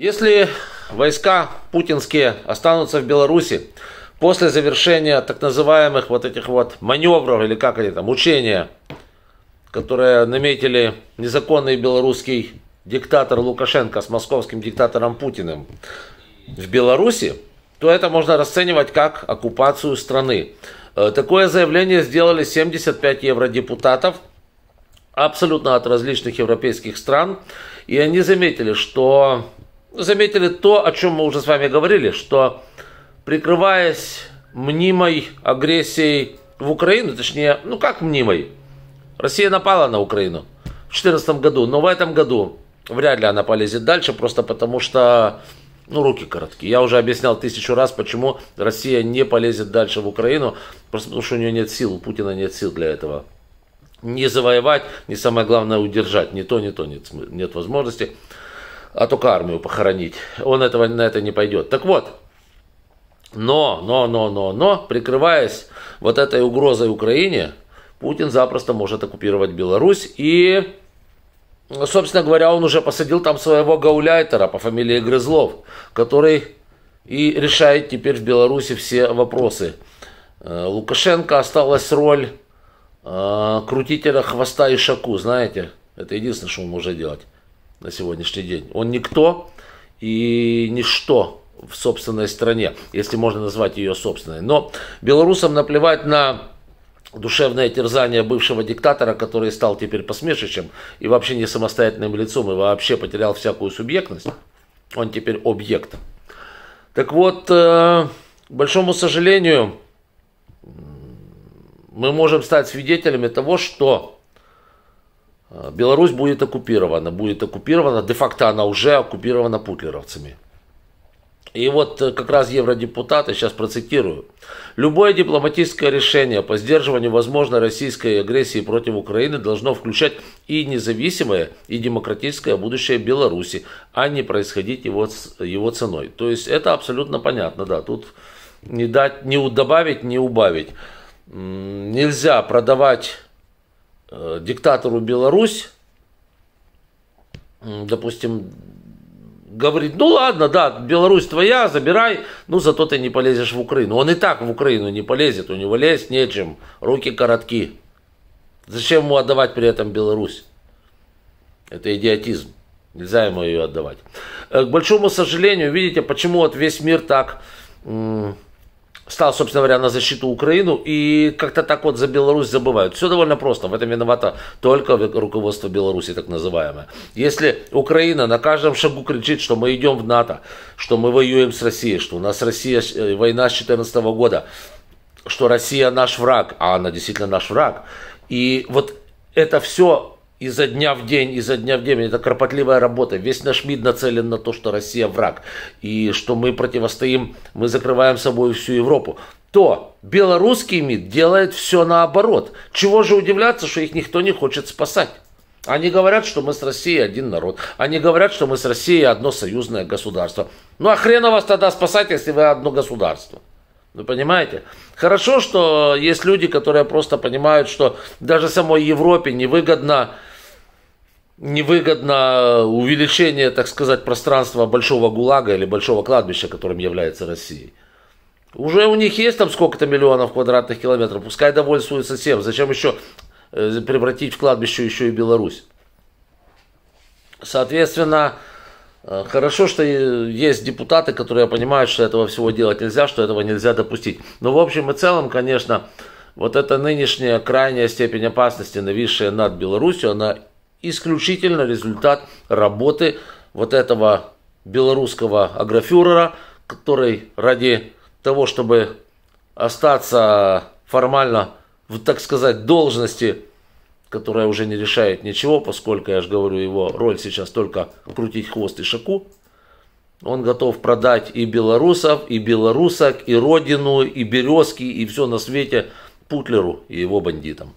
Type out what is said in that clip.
Если войска путинские останутся в Беларуси после завершения так называемых вот этих вот маневров, или как они там, учения, которые наметили незаконный белорусский диктатор Лукашенко с московским диктатором Путиным в Беларуси, то это можно расценивать как оккупацию страны. Э, такое заявление сделали 75 евродепутатов абсолютно от различных европейских стран. И они заметили, что заметили то, о чем мы уже с вами говорили, что прикрываясь мнимой агрессией в Украину, точнее, ну как мнимой, Россия напала на Украину в 2014 году, но в этом году вряд ли она полезет дальше, просто потому что ну, руки короткие. Я уже объяснял тысячу раз, почему Россия не полезет дальше в Украину, просто потому что у нее нет сил, у Путина нет сил для этого. Не завоевать, не самое главное удержать, не то, не то, нет, нет возможности а только армию похоронить. Он этого, на это не пойдет. Так вот, но, но, но, но, но, прикрываясь вот этой угрозой Украине, Путин запросто может оккупировать Беларусь. И, собственно говоря, он уже посадил там своего гауляйтера по фамилии Грызлов, который и решает теперь в Беларуси все вопросы. Э, Лукашенко осталась роль э, крутителя хвоста и шаку, знаете. Это единственное, что он может делать на сегодняшний день. Он никто и ничто в собственной стране, если можно назвать ее собственной. Но белорусам наплевать на душевное терзание бывшего диктатора, который стал теперь посмешищем и вообще не самостоятельным лицом, и вообще потерял всякую субъектность. Он теперь объект. Так вот, э, к большому сожалению, мы можем стать свидетелями того, что Э, Беларусь будет оккупирована, будет оккупирована, де-факто она уже оккупирована путлеровцами. И вот э, как раз евродепутаты, сейчас процитирую. Любое дипломатическое решение по сдерживанию возможной российской агрессии против Украины должно включать и независимое, и демократическое будущее Беларуси, а не происходить его, его ценой. То есть это абсолютно понятно, да, тут не дать, не добавить, не убавить. Нельзя продавать Э, диктатору Беларусь, допустим, говорит, ну ладно, да, Беларусь твоя, забирай, ну зато ты не полезешь в Украину. Он и так в Украину не полезет, у него лезть нечем, руки коротки. Зачем ему отдавать при этом Беларусь? Это идиотизм. Нельзя ему ее отдавать. Э, к большому сожалению, видите, почему вот весь мир так стал, собственно говоря, на защиту Украину, и как-то так вот за Беларусь забывают. Все довольно просто, в этом виновато только руководство Беларуси, так называемое. Если Украина на каждом шагу кричит, что мы идем в НАТО, что мы воюем с Россией, что у нас Россия, э, война с 2014 года, что Россия наш враг, а она действительно наш враг, и вот это все изо дня в день, изо дня в день. Это кропотливая работа. Весь наш МИД нацелен на то, что Россия враг. И что мы противостоим, мы закрываем собой всю Европу. То белорусский МИД делает все наоборот. Чего же удивляться, что их никто не хочет спасать? Они говорят, что мы с Россией один народ. Они говорят, что мы с Россией одно союзное государство. Ну а хрена вас тогда спасать, если вы одно государство? Вы понимаете? Хорошо, что есть люди, которые просто понимают, что даже самой Европе невыгодно невыгодно увеличение, так сказать, пространства большого ГУЛАГа или большого кладбища, которым является Россия. Уже у них есть там сколько-то миллионов квадратных километров, пускай довольствуются всем. Зачем еще э, превратить в кладбище еще и Беларусь? Соответственно, э, Хорошо, что есть депутаты, которые понимают, что этого всего делать нельзя, что этого нельзя допустить. Но в общем и целом, конечно, вот эта нынешняя крайняя степень опасности, нависшая над Беларусью, она исключительно результат работы вот этого белорусского агрофюрера, который ради того, чтобы остаться формально в, так сказать, должности, которая уже не решает ничего, поскольку, я же говорю, его роль сейчас только крутить хвост и шаку, он готов продать и белорусов, и белорусок, и родину, и березки, и все на свете Путлеру и его бандитам.